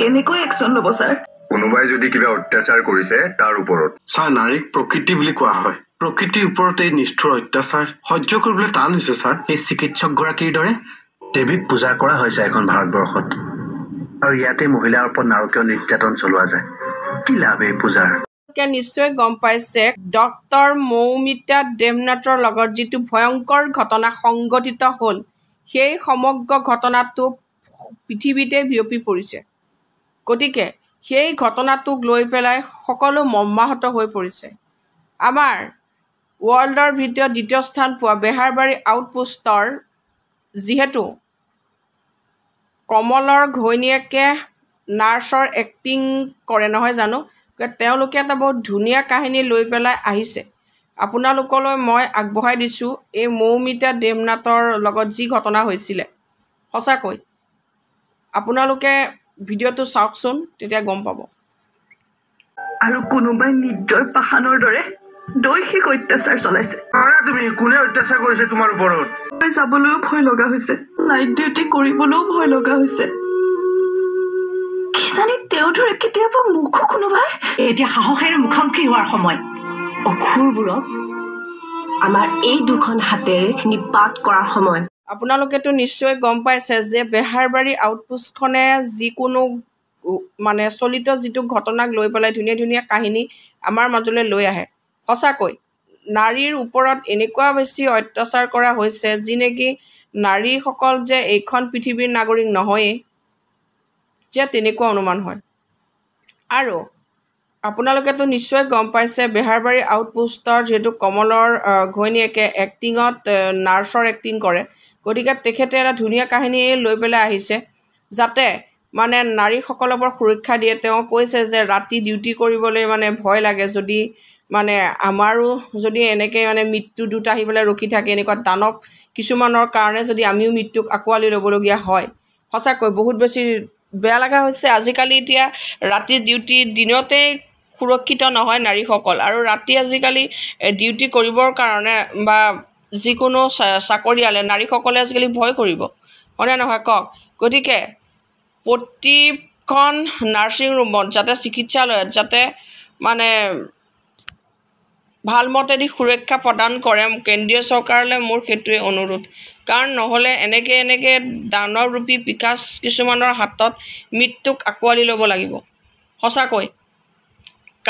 কেনেকৈ একচন ল'ব ছাৰ কোনোবাই যদি কিবা অত্যাচাৰ কৰিছে তাৰ ওপৰত ছাৰ নাৰীক প্ৰকৃতি বুলি কোৱা হয় প্ৰকৃতিৰ ওপৰত এই নিষ্ঠুৰ অত্যাচাৰ সহ্য কৰিবলৈ টান হৈছে ছাৰ সেই চিকিৎসকগৰাকীৰ দৰে দেৱীক পূজা কৰা হৈছে এখন ভাৰতবৰ্ষত আৰু ইয়াতে মহিলাৰ ওপৰত নাৰকীয় নিৰ্যাতন চলোৱা যায় কি লাভ এই পূজাৰ নিশ্চয় গম পাইছে ডক্টৰ মৌমিতা দেৱনাথৰ লগত যিটো ভয়ংকৰ ঘটনা সংঘটিত হ'ল সেই সমগ্ৰ ঘটনাটো পৃথিৱীতে বিয়পি পৰিছে গতিকে সেই ঘটনাটোক লৈ পেলাই সকলো মৰ্মাহত হৈ পৰিছে আমাৰ ৱৰ্ল্ডৰ ভিতৰত দ্বিতীয় স্থান পোৱা বেহাৰবাৰী আউটপোষ্টৰ যিহেতু কমলৰ ঘৈণীয়েকে নাৰ্ছৰ এক্টিং কৰে নহয় জানো তেওঁলোকে এটা বহুত ধুনীয়া কাহিনী লৈ পেলাই আহিছে আপোনালোকলৈ মই আগবঢ়াই দিছোঁ এই মৌমিতা দেৱনাথৰ লগত যি ঘটনা হৈছিলে সঁচাকৈ আপোনালোকে ভিডিঅ'টো চাওকচোন তেতিয়া গম পাব আৰু কোনোবাই নিৰ্দয় পাহানৰ দৰে দৈহিক অত্যাচাৰ চলাইছে তুমি কোনে অত্যাচাৰ কৰিছে তোমাৰ ওপৰত যাবলৈও ভয় লগা হৈছে লাইট ডিউটি কৰিবলৈও ভয় লগা হৈছে কিজানি তেওঁ দৰে কেতিয়াবা মোকো কোনোবাই এতিয়া সাহসেৰে মুখামুখি হোৱাৰ সময় অসুৰবোৰক আমাৰ এই দুখন হাতেৰে নিপাত কৰাৰ সময় আপোনালোকেতো নিশ্চয় গম পাইছে যে বেহাৰবাৰী আউটপোষ্টখনে যিকোনো মানে চলিত যিটো ঘটনাক লৈ পেলাই ধুনীয়া ধুনীয়া কাহিনী আমাৰ মাজলৈ লৈ আহে সঁচাকৈ নাৰীৰ ওপৰত এনেকুৱা বেছি অত্যাচাৰ কৰা হৈছে যি নেকি নাৰীসকল যে এইখন পৃথিৱীৰ নাগৰিক নহয়েই যে তেনেকুৱা অনুমান হয় আৰু আপোনালোকেতো নিশ্চয় গম পাইছে বেহাৰবাৰী আউটপোষ্টৰ যিহেতু কমলৰ ঘৈণীয়েকে এক্টিঙত নাৰ্ছৰ এক্টিং কৰে গতিকে তেখেতে এটা ধুনীয়া কাহিনী লৈ পেলাই আহিছে যাতে মানে নাৰীসকলৰ পৰা সুৰক্ষা দিয়ে তেওঁ কৈছে যে ৰাতি ডিউটি কৰিবলৈ মানে ভয় লাগে যদি মানে আমাৰো যদি এনেকৈ মানে মৃত্যু দুটা আহি পেলাই ৰখি থাকে এনেকুৱা দানৱ কিছুমানৰ কাৰণে যদি আমিও মৃত্যুক আঁকোৱালি ল'বলগীয়া হয় সঁচাকৈ বহুত বেছি বেয়া লগা হৈছে আজিকালি এতিয়া ৰাতি ডিউটি দিনতে সুৰক্ষিত নহয় নাৰীসকল আৰু ৰাতি আজিকালি ডিউটি কৰিবৰ কাৰণে বা যিকোনো চাকৰিয়ালে নাৰীসকলে আজিকালি ভয় কৰিব হয়নে নহয় কওক গতিকে প্ৰতিখন নাৰ্ছিং ৰুমত যাতে চিকিৎসালয়ত যাতে মানে ভালমতেদি সুৰক্ষা প্ৰদান কৰে কেন্দ্ৰীয় চৰকাৰলৈ মোৰ সেইটোৱে অনুৰোধ কাৰণ নহ'লে এনেকৈ এনেকৈ দানৰ ৰূপী বিকাশ কিছুমানৰ হাতত মৃত্যুক আঁকোৱালি ল'ব লাগিব সঁচাকৈ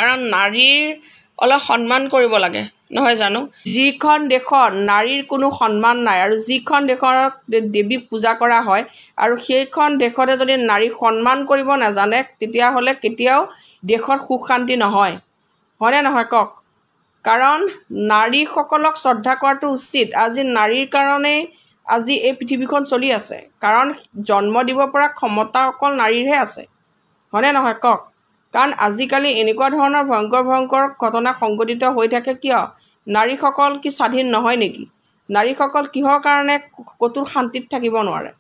কাৰণ নাৰীৰ অলপ সন্মান কৰিব লাগে নহয় জানো যিখন দেশত নাৰীৰ কোনো সন্মান নাই আৰু যিখন দেশত দেৱীক পূজা কৰা হয় আৰু সেইখন দেশতে যদি নাৰীক সন্মান কৰিব নাজানে তেতিয়াহ'লে কেতিয়াও দেশত সুখ শান্তি নহয় হয়নে নহয় কওক কাৰণ নাৰীসকলক শ্ৰদ্ধা কৰাটো উচিত আজি নাৰীৰ কাৰণেই আজি এই পৃথিৱীখন চলি আছে কাৰণ জন্ম দিব পৰা ক্ষমতা অকল নাৰীৰহে আছে হয়নে নহয় কওক কাৰণ আজিকালি এনেকুৱা ধৰণৰ ভয়ংকৰ ভয়ংকৰ ঘটনা সংঘটিত হৈ থাকে কিয় নাৰীসকল কি স্বাধীন নহয় নেকি নাৰীসকল কিহৰ কাৰণে ক'তো শান্তিত থাকিব নোৱাৰে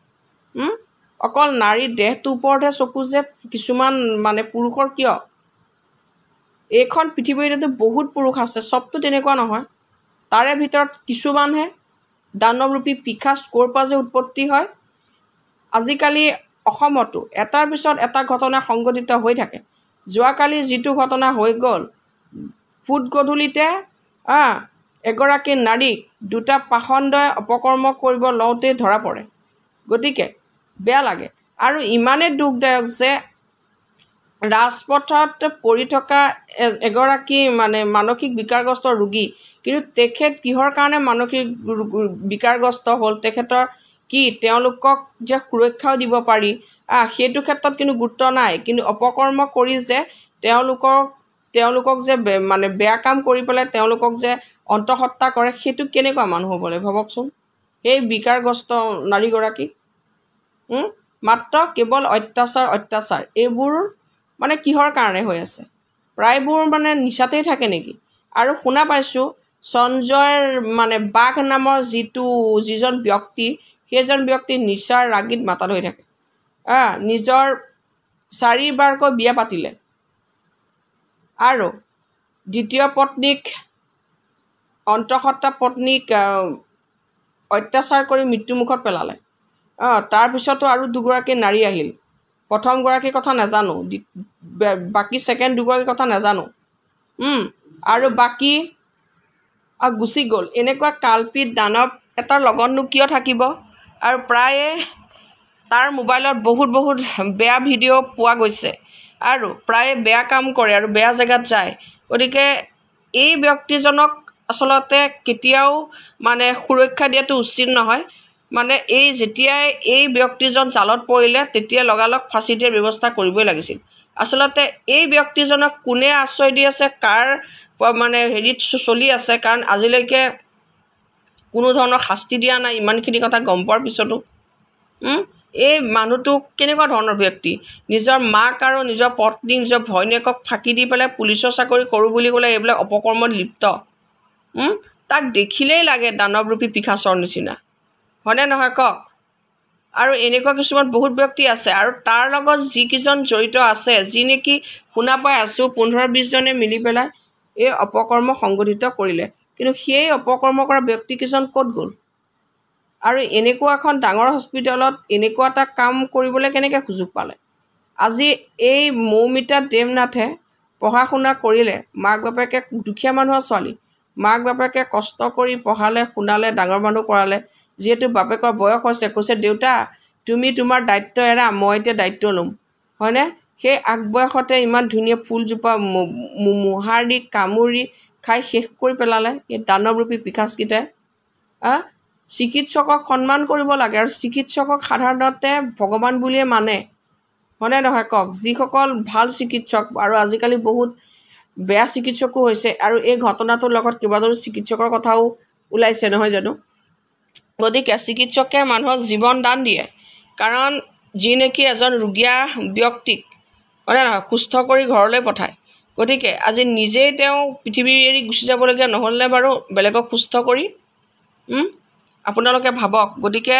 অকল নাৰীৰ দেহটোৰ ওপৰতহে চকু যে কিছুমান মানে পুৰুষৰ কিয় এইখন পৃথিৱীতো বহুত পুৰুষ আছে চবটো তেনেকুৱা নহয় তাৰে ভিতৰত কিছুমানহে দানৱৰূপী পিখা ক'ৰ পৰা যে উৎপত্তি হয় আজিকালি অসমতো এটাৰ পিছত এটা ঘটনা সংঘটিত হৈ থাকে যোৱাকালি যিটো ঘটনা হৈ গ'ল ফুট গধূলিতে এগৰাকী নাৰীক দুটা পাষণ্ডই অপকৰ্ম কৰিব লওঁতেই ধৰা পৰে গতিকে বেয়া লাগে আৰু ইমানেই দুখদায়ক যে ৰাজপথত পৰি থকা এগৰাকী মানে মানসিক বিকাৰগ্ৰস্ত ৰোগী কিন্তু তেখেত কিহৰ কাৰণে মানসিক বিকাৰগ্ৰস্ত হ'ল তেখেতৰ কি তেওঁলোকক যে সুৰক্ষাও দিব পাৰি সেইটো ক্ষেত্ৰত কিন্তু গুৰুত্ব নাই কিন্তু অপকৰ্ম কৰি যে তেওঁলোকক তেওঁলোকক যে মানে বেয়া কাম কৰি পেলাই তেওঁলোকক যে অন্তঃসত্তা কৰে সেইটো কেনেকুৱা মানুহ হ'ব লাগে ভাবকচোন সেই বিকাৰগ্ৰস্ত নাৰীগৰাকী মাত্ৰ কেৱল অত্যাচাৰ অত্যাচাৰ এইবোৰ মানে কিহৰ কাৰণে হৈ আছে প্ৰায়বোৰ মানে নিচাতেই থাকে নেকি আৰু শুনা পাইছোঁ সঞ্জয়ৰ মানে বাঘ নামৰ যিটো যিজন ব্যক্তি সেইজন ব্যক্তি নিচাৰ ৰাগীত মাতাল হৈ থাকে নিজৰ চাৰিবাৰকৈ বিয়া পাতিলে আৰু দ্বিতীয় পত্নীক অন্তঃসত্তা পত্নীক অত্যাচাৰ কৰি মৃত্যুমুখত পেলালে অঁ তাৰপিছতো আৰু দুগৰাকী নাৰী আহিল প্ৰথমগৰাকীৰ কথা নাজানো বাকী ছেকেণ্ড দুগৰাকীৰ কথা নাজানো আৰু বাকী গুচি গ'ল এনেকুৱা কাল্পিত দানৱ এটাৰ লগতনো কিয় থাকিব আৰু প্ৰায়ে তাৰ মোবাইলত বহুত বহুত বেয়া ভিডিঅ' পোৱা গৈছে আৰু প্ৰায়ে বেয়া কাম কৰে আৰু বেয়া জেগাত যায় গতিকে এই ব্যক্তিজনক আচলতে কেতিয়াও মানে সুৰক্ষা দিয়াটো উচিত নহয় মানে এই যেতিয়াই এই ব্যক্তিজন জালত পৰিলে তেতিয়া লগালগ ফাঁচি দিয়াৰ ব্যৱস্থা কৰিবই লাগিছিল আচলতে এই ব্যক্তিজনক কোনে আশ্ৰয় দি আছে কাৰ মানে হেৰিত চলি আছে কাৰণ আজিলৈকে কোনো ধৰণৰ শাস্তি দিয়া নাই ইমানখিনি কথা গম পোৱাৰ পিছতো এই মানুহটো কেনেকুৱা ধৰণৰ ব্যক্তি নিজৰ মাক আৰু নিজৰ পত্নী নিজৰ ভনীয়েকক ফাঁকি দি পেলাই পুলিচৰ চাকৰি কৰোঁ বুলি ক'লে এইবিলাক অপকৰ্মত লিপ্ত তাক দেখিলেই লাগে দানৱ ৰূপী পিখাচৰ নিচিনা হয়নে নহয় কওক আৰু এনেকুৱা কিছুমান বহুত ব্যক্তি আছে আৰু তাৰ লগত যিকেইজন জড়িত আছে যি নেকি শুনা পাই আছোঁ পোন্ধৰ বিছজনে মিলি পেলাই এই অপকৰ্ম সংগঠিত কৰিলে কিন্তু সেই অপকৰ্ম কৰা ব্যক্তিকেইজন ক'ত গ'ল আৰু এনেকুৱাখন ডাঙৰ হস্পিটেলত এনেকুৱা এটা কাম কৰিবলৈ কেনেকৈ সুযোগ পালে আজি এই মৌমিতা দেৱনাথে পঢ়া শুনা কৰিলে মাক বাপেকে দুখীয়া মানুহৰ ছোৱালী মাক বাপেকে কষ্ট কৰি পঢ়ালে শুনালে ডাঙৰ মানুহ কৰালে যিহেতু বাপেকৰ বয়স হৈছে কৈছে দেউতা তুমি তোমাৰ দায়িত্ব এৰা মই এতিয়া দায়িত্ব ল'ম হয়নে সেই আগবয়সতে ইমান ধুনীয়া ফুলজোপা মোহাৰ দি কামুৰি খাই শেষ কৰি পেলালে এই দানৱৰূপী পিকাচকেইটাই আ চিকিৎসকক সন্মান কৰিব লাগে আৰু চিকিৎসকক সাধাৰণতে ভগৱান বুলিয়ে মানে হয়নে নহয় কওক যিসকল ভাল চিকিৎসক আৰু আজিকালি বহুত বেয়া চিকিৎসকো হৈছে আৰু এই ঘটনাটোৰ লগত কেইবাজনো চিকিৎসকৰ কথাও ওলাইছে নহয় জানো গতিকে চিকিৎসকে মানুহক জীৱন দান দিয়ে কাৰণ যি নেকি এজন ৰুগীয়া ব্যক্তিক হয়নে নহয় সুস্থ কৰি ঘৰলৈ পঠায় গতিকে আজি নিজেই তেওঁ পৃথিৱী এৰি গুচি যাবলগীয়া নহ'লনে বাৰু বেলেগক সুস্থ কৰি আপোনালোকে ভাবক গতিকে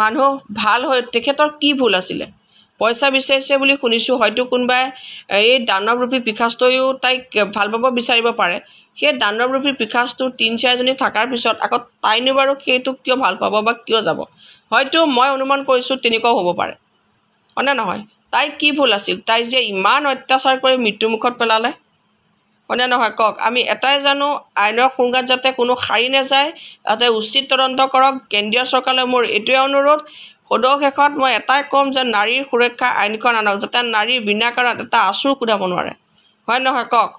মানুহ ভাল হৈ তেখেতৰ কি ভুল আছিলে পইচা বিচাৰিছে বুলি শুনিছোঁ হয়তো কোনোবাই এই দানৱ ৰূপী পিখাস্তয়ো তাইক ভাল পাব বিচাৰিব পাৰে সেই দানৱৰূপী পিখাস্তু তিনি চাৰিজনী থকাৰ পিছত আকৌ তাইনো বাৰু সেইটো কিয় ভাল পাব বা কিয় যাব হয়তো মই অনুমান কৰিছোঁ তেনেকুৱাও হ'ব পাৰে হয়নে নহয় তাইক কি ভুল আছিল তাই যে ইমান অত্যাচাৰ কৰি মৃত্যুমুখত পেলালে হয়নে নহয় কওক আমি এটাই জানো আইনৰ সংজ্ঞাত যাতে কোনো সাৰি নাযায় তাতে উচিত তদন্ত কৰক কেন্দ্ৰীয় চৰকাৰলৈ মোৰ এইটোৱে অনুৰোধ সদৌ শেষত মই এটাই ক'ম যে নাৰীৰ সুৰক্ষা আইনখন আনক যাতে নাৰীৰ বিনা কাৰণত এটা আঁচুৰ সোধাব নোৱাৰে হয় নহয় কওক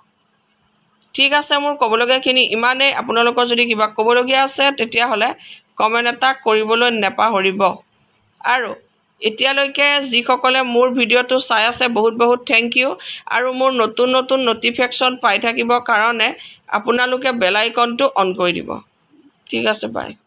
ঠিক আছে মোৰ ক'বলগীয়াখিনি ইমানেই আপোনালোকৰ যদি কিবা ক'বলগীয়া আছে তেতিয়াহ'লে কমেণ্ট এটা কৰিবলৈ নেপাহৰিব আৰু এতিয়ালৈকে যিসকলে মোৰ ভিডিঅ'টো চাই আছে বহুত বহুত থেংক ইউ আৰু মোৰ নতুন নতুন ন'টিফিকেশ্যন পাই থাকিবৰ কাৰণে আপোনালোকে বেল আইকনটো অন কৰি দিব ঠিক আছে বাই